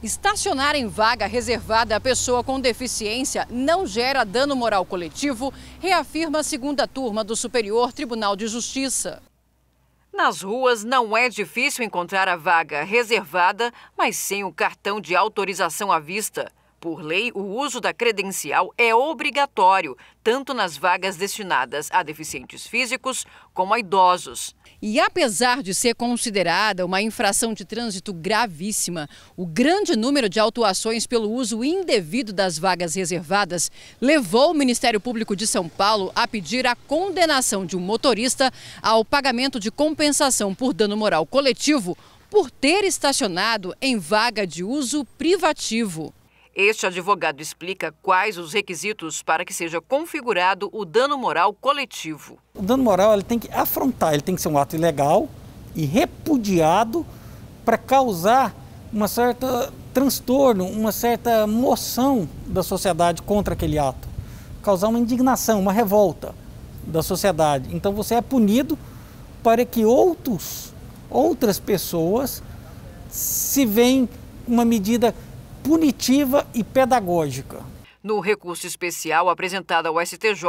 Estacionar em vaga reservada a pessoa com deficiência não gera dano moral coletivo, reafirma a segunda turma do Superior Tribunal de Justiça. Nas ruas não é difícil encontrar a vaga reservada, mas sem o cartão de autorização à vista. Por lei, o uso da credencial é obrigatório, tanto nas vagas destinadas a deficientes físicos como a idosos. E apesar de ser considerada uma infração de trânsito gravíssima, o grande número de autuações pelo uso indevido das vagas reservadas levou o Ministério Público de São Paulo a pedir a condenação de um motorista ao pagamento de compensação por dano moral coletivo por ter estacionado em vaga de uso privativo. Este advogado explica quais os requisitos para que seja configurado o dano moral coletivo. O dano moral ele tem que afrontar, ele tem que ser um ato ilegal e repudiado para causar uma certa transtorno, uma certa moção da sociedade contra aquele ato, causar uma indignação, uma revolta da sociedade. Então você é punido para que outros, outras pessoas se veem uma medida punitiva e pedagógica. No recurso especial apresentado ao STJ,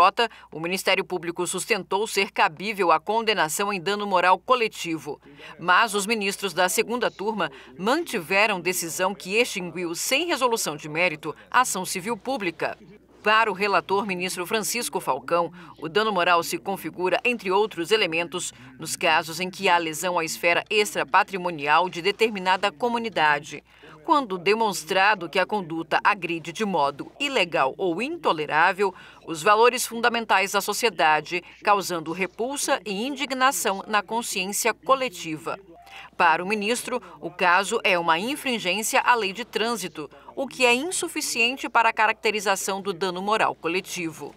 o Ministério Público sustentou ser cabível a condenação em dano moral coletivo. Mas os ministros da segunda turma mantiveram decisão que extinguiu, sem resolução de mérito, a ação civil pública. Para o relator ministro Francisco Falcão, o dano moral se configura, entre outros elementos, nos casos em que há lesão à esfera extrapatrimonial de determinada comunidade. Quando demonstrado que a conduta agride de modo ilegal ou intolerável os valores fundamentais da sociedade, causando repulsa e indignação na consciência coletiva. Para o ministro, o caso é uma infringência à lei de trânsito, o que é insuficiente para a caracterização do dano moral coletivo.